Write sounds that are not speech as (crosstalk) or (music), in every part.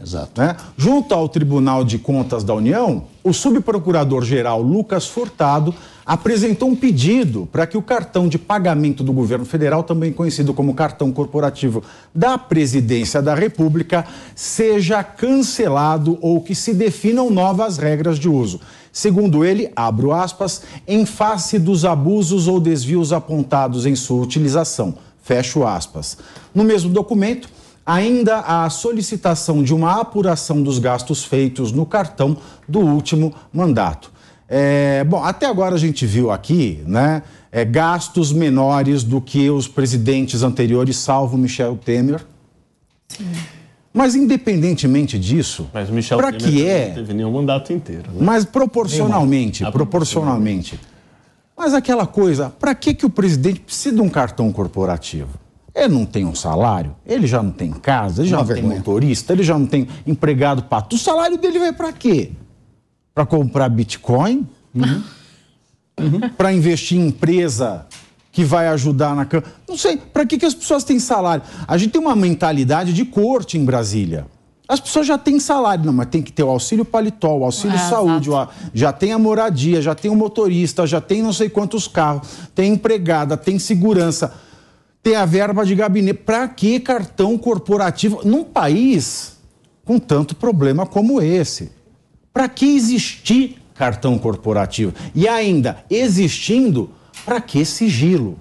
Exato. Né? Junto ao Tribunal de Contas da União, o subprocurador-geral Lucas Furtado apresentou um pedido para que o cartão de pagamento do governo federal, também conhecido como cartão corporativo da presidência da República, seja cancelado ou que se definam novas regras de uso. Segundo ele, abro aspas, em face dos abusos ou desvios apontados em sua utilização. Fecho aspas. No mesmo documento, ainda a solicitação de uma apuração dos gastos feitos no cartão do último mandato. É, bom, até agora a gente viu aqui, né? É, gastos menores do que os presidentes anteriores, salvo Michel Temer. Sim. Mas independentemente disso, para que é? teve nenhum mandato inteiro. Né? Mas proporcionalmente, proporcionalmente. Mas aquela coisa, para que que o presidente precisa de um cartão corporativo? Ele não tem um salário, ele já não tem casa, ele já não tem motorista, ele já não tem empregado para O salário dele vai para quê? Para comprar Bitcoin? Uhum. (laughs) Uhum. Para investir em empresa que vai ajudar na Câmara? Não sei. Para que, que as pessoas têm salário? A gente tem uma mentalidade de corte em Brasília. As pessoas já têm salário, não, mas tem que ter o auxílio paletó, o auxílio é, saúde, o, já tem a moradia, já tem o motorista, já tem não sei quantos carros, tem empregada, tem segurança ter a verba de gabinete. Para que cartão corporativo num país com tanto problema como esse? Para que existir cartão corporativo? E ainda existindo, para que sigilo?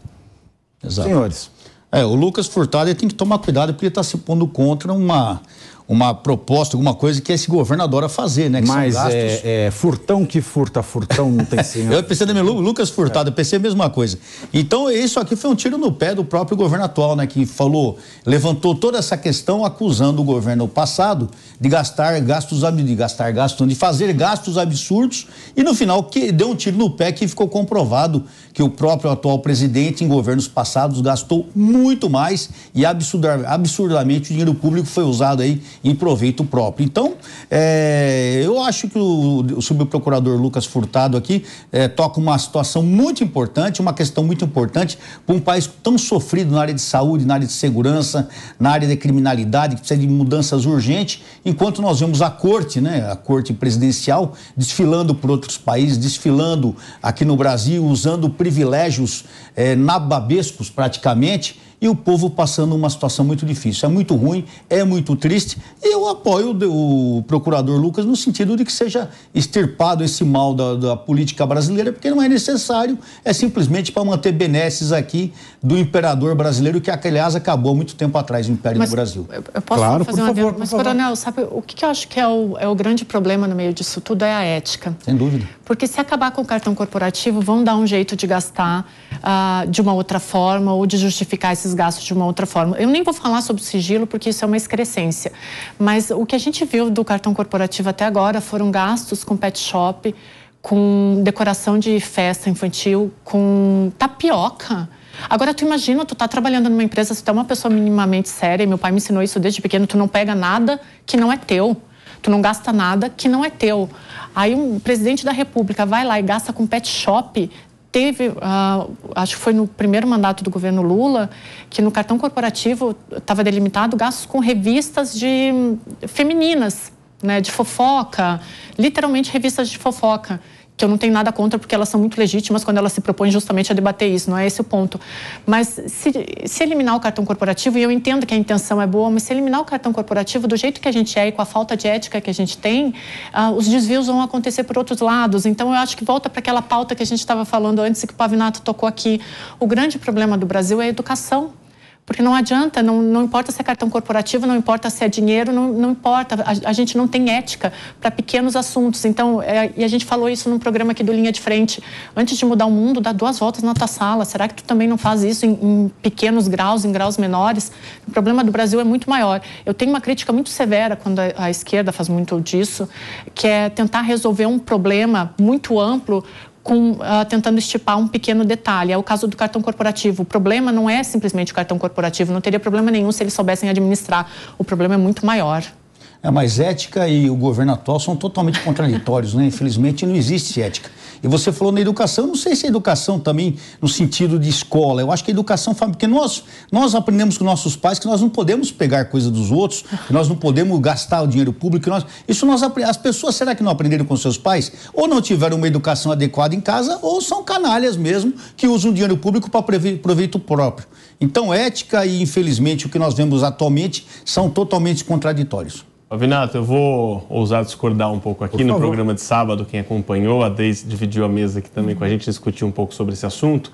Exato. Senhores. É, o Lucas Furtado tem que tomar cuidado porque ele está se pondo contra uma, uma proposta, alguma coisa que esse governo adora fazer, né? Que Mas é, é, furtão que furta, furtão não tem (laughs) senhor. eu pensei também, Lucas Furtado, eu pensei a mesma coisa. Então, isso aqui foi um tiro no pé do próprio governo atual, né? Que falou, levantou toda essa questão acusando o governo passado de gastar gastos de gastar gastos, de fazer gastos absurdos e no final que deu um tiro no pé que ficou comprovado que o próprio atual presidente em governos passados gastou muito mais e absurdamente o dinheiro público foi usado aí em proveito próprio. Então, é, eu acho que o, o subprocurador Lucas Furtado aqui é, toca uma situação muito importante, uma questão muito importante para um país tão sofrido na área de saúde, na área de segurança, na área de criminalidade, que precisa de mudanças urgentes, enquanto nós vemos a corte, né, a corte presidencial, desfilando por outros países, desfilando aqui no Brasil, usando privilégios é, nababescos praticamente e o povo passando uma situação muito difícil. É muito ruim, é muito triste. E eu apoio o, procurador Lucas no sentido de que seja extirpado esse mal da, da política brasileira, porque não é necessário, é simplesmente para manter benesses aqui do imperador brasileiro, que aliás acabou muito tempo atrás o Império Mas, do Brasil. Eu, posso claro, fazer por uma favor, Mas, coronel, sabe o que eu acho que é o, é o grande problema no meio disso tudo é a ética. Sem dúvida. Porque se acabar com o cartão corporativo, vão dar um jeito de gastar uh, de uma outra forma ou de justificar esses esses gastos de uma outra forma. Eu nem vou falar sobre sigilo, porque isso é uma excrescência. Mas o que a gente viu do cartão corporativo até agora foram gastos com pet shop, com decoração de festa infantil, com tapioca. Agora tu imagina, tu tá trabalhando numa empresa, se tu é uma pessoa minimamente séria, meu pai me ensinou isso desde pequeno, tu não pega nada que não é teu. Tu não gasta nada que não é teu. Aí um presidente da república vai lá e gasta com pet shop teve, uh, acho que foi no primeiro mandato do governo Lula, que no cartão corporativo estava delimitado gastos com revistas de hum, femininas, né, de fofoca, literalmente revistas de fofoca que eu não tenho nada contra, porque elas são muito legítimas quando elas se propõem justamente a debater isso, não é esse o ponto. Mas se, se eliminar o cartão corporativo, e eu entendo que a intenção é boa, mas se eliminar o cartão corporativo do jeito que a gente é e com a falta de ética que a gente tem, ah, os desvios vão acontecer por outros lados. Então, eu acho que volta para aquela pauta que a gente estava falando antes e que o Pavinato tocou aqui. O grande problema do Brasil é a educação. Porque não adianta, não, não importa se é cartão corporativo, não importa se é dinheiro, não, não importa. A, a gente não tem ética para pequenos assuntos. Então, é, e a gente falou isso num programa aqui do Linha de Frente. Antes de mudar o mundo, dá duas voltas na tua sala. Será que tu também não faz isso em, em pequenos graus, em graus menores? O problema do Brasil é muito maior. Eu tenho uma crítica muito severa quando a, a esquerda faz muito disso, que é tentar resolver um problema muito amplo com, uh, tentando estipar um pequeno detalhe. É o caso do cartão corporativo. O problema não é simplesmente o cartão corporativo, não teria problema nenhum se eles soubessem administrar. O problema é muito maior. É, mas ética e o governo atual são totalmente contraditórios, né? Infelizmente não existe ética. E você falou na educação, não sei se é educação também no sentido de escola. Eu acho que a é educação familiar, porque nós, nós aprendemos com nossos pais que nós não podemos pegar coisa dos outros, que nós não podemos gastar o dinheiro público. Nós, isso nós as pessoas será que não aprenderam com seus pais? Ou não tiveram uma educação adequada em casa, ou são canalhas mesmo que usam o dinheiro público para proveito próprio. Então, ética e infelizmente o que nós vemos atualmente são totalmente contraditórios. Vinato, eu vou ousar discordar um pouco aqui. No programa de sábado, quem acompanhou, a Deise dividiu a mesa aqui também com a gente, discutiu um pouco sobre esse assunto.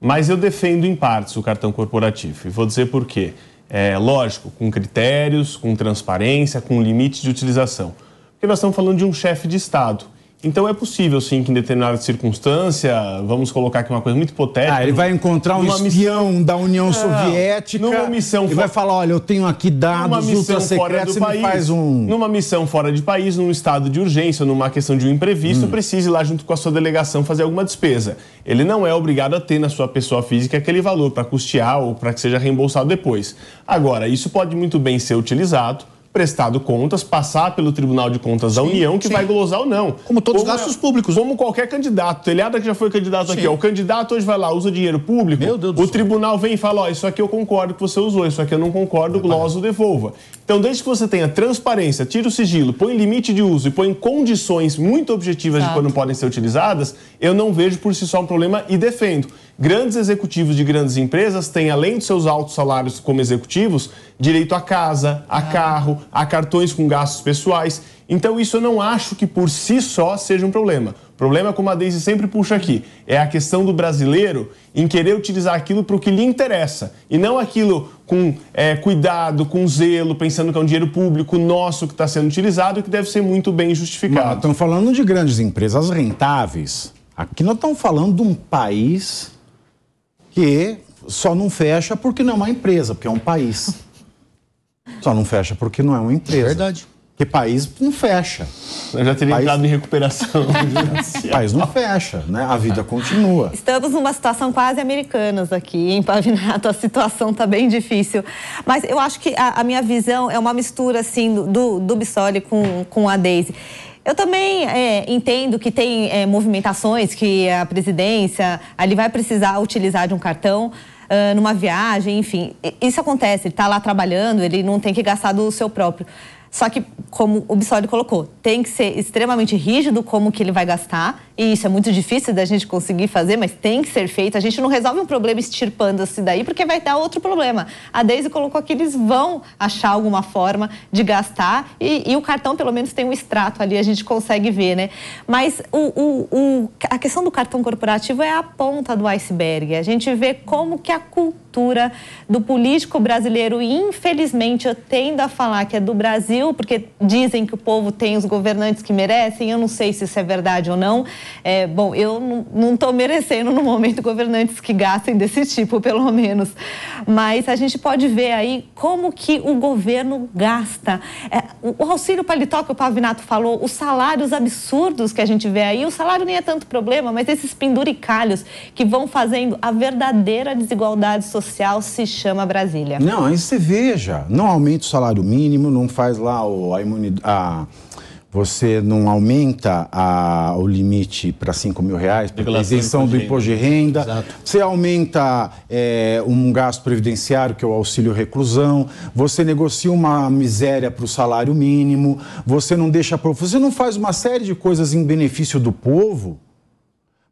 Mas eu defendo em partes o cartão corporativo. E vou dizer por quê. É, lógico, com critérios, com transparência, com limite de utilização. Porque nós estamos falando de um chefe de Estado. Então é possível, sim, que em determinada circunstância, vamos colocar aqui uma coisa muito hipotética. Ah, ele vai encontrar um espião missão, da União é, Soviética. Numa missão e vai falar: olha, eu tenho aqui dados missão fora você país, faz um. Numa missão fora de país, num estado de urgência, numa questão de um imprevisto, hum. precise ir lá junto com a sua delegação fazer alguma despesa. Ele não é obrigado a ter na sua pessoa física aquele valor para custear ou para que seja reembolsado depois. Agora, isso pode muito bem ser utilizado prestado contas, passar pelo Tribunal de Contas da União, que sim. vai glosar ou não. Como todos os é gastos é, públicos. Como qualquer candidato. Telhada que já foi candidato sim. aqui. Ó, o candidato hoje vai lá, usa dinheiro público. Meu Deus do o céu. tribunal vem e fala: ó, isso aqui eu concordo que você usou, isso aqui eu não concordo, gloso, devolva. Então, desde que você tenha transparência, tira o sigilo, põe limite de uso e põe condições muito objetivas Exato. de quando podem ser utilizadas, eu não vejo por si só um problema e defendo. Grandes executivos de grandes empresas têm, além de seus altos salários como executivos, direito a casa, a ah. carro, a cartões com gastos pessoais. Então, isso eu não acho que por si só seja um problema. O problema, como a Daisy sempre puxa aqui, é a questão do brasileiro em querer utilizar aquilo para o que lhe interessa e não aquilo com é, cuidado, com zelo, pensando que é um dinheiro público nosso que está sendo utilizado e que deve ser muito bem justificado. Estamos falando de grandes empresas rentáveis. Aqui nós estamos falando de um país que só não fecha porque não é uma empresa, porque é um país. (laughs) Só não fecha porque não é uma empresa. Verdade. Porque país não fecha. Eu já teria país... entrado em recuperação. (laughs) país não fecha, né? A vida continua. Estamos numa situação quase americanas aqui, em Pavinato. A situação está bem difícil. Mas eu acho que a, a, minha visão é uma mistura, assim, do, do Bissoli com, com a Daisy. Eu também é, entendo que tem é, movimentações que a presidência ali vai precisar utilizar de um cartão uh, numa viagem, enfim. Isso acontece, ele está lá trabalhando, ele não tem que gastar do seu próprio. Só que, como o Bissoli colocou, tem que ser extremamente rígido como que ele vai gastar, e isso é muito difícil da gente conseguir fazer, mas tem que ser feito. A gente não resolve um problema extirpando-se daí, porque vai dar outro problema. A Daisy colocou que eles vão achar alguma forma de gastar, e, e o cartão pelo menos tem um extrato ali, a gente consegue ver, né? Mas o, o, o, a questão do cartão corporativo é a ponta do iceberg. A gente vê como que a cultura cultura do político brasileiro. E, infelizmente, eu tendo a falar que é do Brasil, porque dizem que o povo tem os governantes que merecem. Eu não sei se isso é verdade ou não. É, bom, eu não estou merecendo no momento governantes que gastem desse tipo, pelo menos. Mas a gente pode ver aí como que o governo gasta. É, o auxílio paletó que o Pavinato falou, os salários absurdos que a gente vê aí, o salário nem é tanto problema, mas esses penduricalhos que vão fazendo a verdadeira desigualdade social social se chama Brasília. Não, aí você veja, não aumenta o salário mínimo, não faz lá o, a imunidade. Você não aumenta a, o limite para 5 mil reais, porque isenção do imposto de renda. Você aumenta é, um gasto previdenciário, que é o auxílio reclusão. Você negocia uma miséria para o salário mínimo. Você não deixa. Você não faz uma série de coisas em benefício do povo.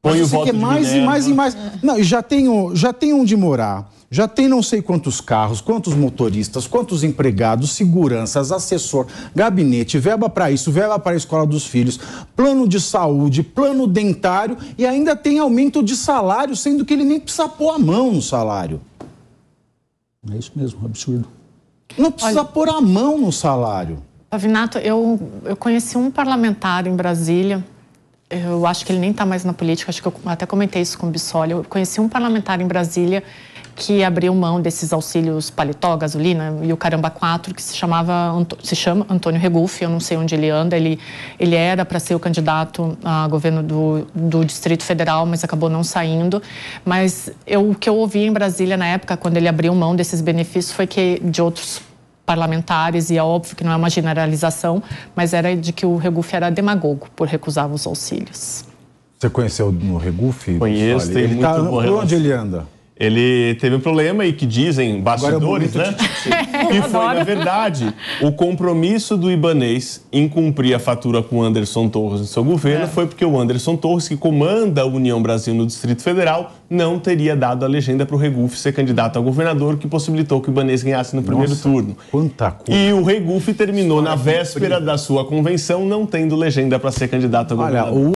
Põe o é voto que mais e mais e é. mais. Não, e já tem, já tem onde morar já tem não sei quantos carros, quantos motoristas, quantos empregados, seguranças, assessor, gabinete, verba para isso, verba para a escola dos filhos, plano de saúde, plano dentário e ainda tem aumento de salário, sendo que ele nem precisa pôr a mão no salário. É isso mesmo, absurdo. Não precisa Olha... pôr a mão no salário. Pavinato, eu, eu conheci um parlamentar em Brasília, eu acho que ele nem está mais na política, acho que eu até comentei isso com o Bissoli. Eu conheci um parlamentar em Brasília que abriu mão desses auxílios paletó, gasolina e o caramba 4, que se chamava se chama Antônio Regufe, eu não sei onde ele anda, ele ele era para ser o candidato a governo do, do Distrito Federal, mas acabou não saindo. Mas eu, o que eu ouvi em Brasília na época quando ele abriu mão desses benefícios foi que de outros parlamentares, e é óbvio que não é uma generalização, mas era de que o Regufe era demagogo por recusar os auxílios. Você conheceu no Regufe? Conheço, tem ele muito tá, Onde ele anda? ele teve um problema e que dizem é bastidores, né? e (laughs) foi, na verdade, o compromisso do Ibanês em cumprir a fatura com o Anderson Torres no seu governo é. foi porque o Anderson Torres, que comanda a União Brasil no Distrito Federal, não teria dado a legenda para o Regufe ser candidato a governador, que possibilitou que o Ibanês ganhasse no primeiro Nossa, turno. Quanta coisa. E o Regufe terminou na véspera da sua convenção não tendo legenda para ser candidato a governador. Olha,